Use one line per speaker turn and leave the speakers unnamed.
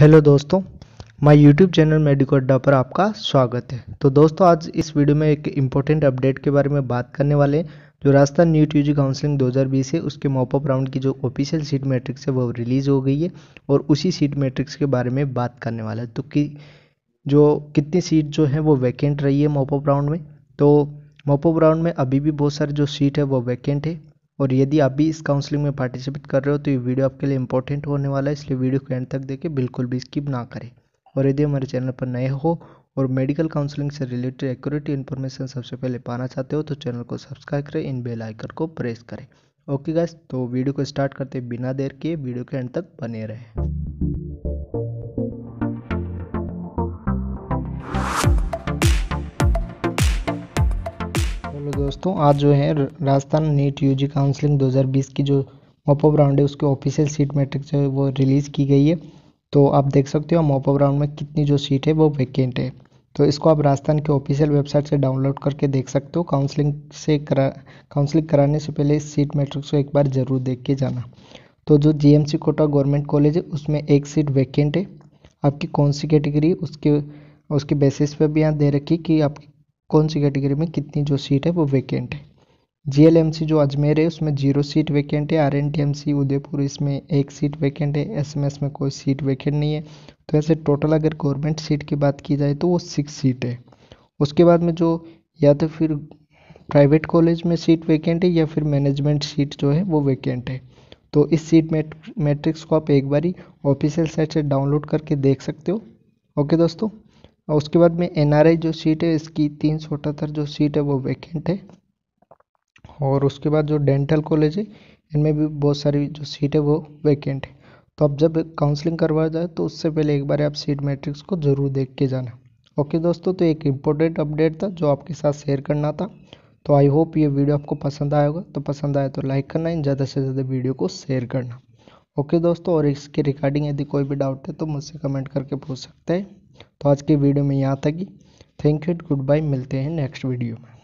hello दोस्तों my YouTube channel medico अड्डा पर आपका स्वागत है तो दोस्तों आज इस वीडियो में एक इम्पोर्टेंट अपडेट के बारे में बात करने वाले हैं जो राजस्थान न्यूट यूजी हज़ार 2020 है उसके मॉपअप राउंड की जो ऑफिशियल सीट मैट्रिक्स है वो रिलीज़ हो गई है और उसी सीट मैट्रिक्स के बारे में बात करने वाला है तो कि जो कितनी सीट जो है वो वैकेंट रही है मॉपअप राउंड में तो मॉपअप राउंड में अभी भी बहुत सारी जो सीट है वो वैकेंट है और यदि आप भी इस काउंसलिंग में पार्टिसिपेट कर रहे हो तो ये वीडियो आपके लिए इंपॉर्टेंट होने वाला है इसलिए वीडियो को एंड तक देखे बिल्कुल भी स्किप ना करें और यदि हमारे चैनल पर नए हो और मेडिकल काउंसलिंग से रिलेटेड एक्यूरेट इन्फॉर्मेशन सबसे पहले पाना चाहते हो तो चैनल को सब्सक्राइब करें इन बेल आइकन को प्रेस करें ओके गाइस तो वीडियो को स्टार्ट करते बिना देर के वीडियो के एंड तक बने रहें दोस्तों आज जो है राजस्थान नीट यूजी काउंसलिंग 2020 की जो मोपो राउंड है उसकी ऑफिशियल सीट मैट्रिक्स है वो रिलीज़ की गई है तो आप देख सकते हो मोपो राउंड में कितनी जो सीट है वो वैकेंट है तो इसको आप राजस्थान के ऑफिशियल वेबसाइट से डाउनलोड करके देख सकते हो काउंसलिंग से करा काउंसलिंग कराने से पहले इस सीट मैट्रिक्स को एक बार ज़रूर देख के जाना तो जो जीएमसी कोटा गवर्नमेंट कॉलेज है उसमें एक सीट वैकेंट है आपकी कौन सी कैटेगरी उसके उसके बेसिस पे भी यहाँ दे रखी कि आपकी कौन सी कैटेगरी में कितनी जो सीट है वो वैकेंट है जीएलएमसी जो अजमेर है उसमें जीरो सीट वैकेंट है आरएनटीएमसी उदयपुर इसमें एक सीट वैकेंट है एसएमएस में कोई सीट वैकेंट नहीं है तो ऐसे टोटल अगर गवर्नमेंट सीट की बात की जाए तो वो सिक्स सीट है उसके बाद में जो या तो फिर प्राइवेट कॉलेज में सीट वैकेंट है या फिर मैनेजमेंट सीट जो है वो वैकेंट है तो इस सीट मैट्रिक्स को आप एक बारी ऑफिशियल साइट से डाउनलोड करके देख सकते हो ओके दोस्तों और उसके बाद में एनआरआई जो सीट है इसकी तीन सौ अठहत्तर जो सीट है वो वैकेंट है और उसके बाद जो डेंटल कॉलेज है इनमें भी बहुत सारी जो सीट है वो वैकेंट है तो अब जब काउंसलिंग करवाया जाए तो उससे पहले एक बार आप सीट मैट्रिक्स को ज़रूर देख के जाना ओके दोस्तों तो एक इम्पोर्टेंट अपडेट था जो आपके साथ शेयर करना था तो आई होप ये वीडियो आपको पसंद आया होगा तो पसंद आया तो लाइक करना इन ज़्यादा से ज़्यादा वीडियो को शेयर करना ओके दोस्तों और इसके रिकॉर्डिंग यदि कोई भी डाउट है तो मुझसे कमेंट करके पूछ सकते हैं तो आज के वीडियो में यहाँ तक ही थैंक यू गुड बाय मिलते हैं नेक्स्ट वीडियो में